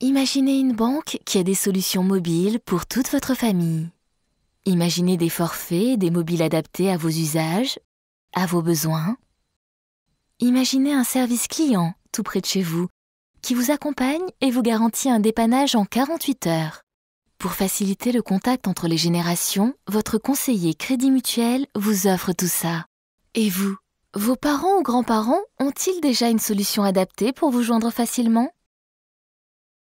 Imaginez une banque qui a des solutions mobiles pour toute votre famille. Imaginez des forfaits, et des mobiles adaptés à vos usages, à vos besoins. Imaginez un service client tout près de chez vous qui vous accompagne et vous garantit un dépannage en 48 heures. Pour faciliter le contact entre les générations, votre conseiller Crédit Mutuel vous offre tout ça. Et vous, vos parents ou grands-parents ont-ils déjà une solution adaptée pour vous joindre facilement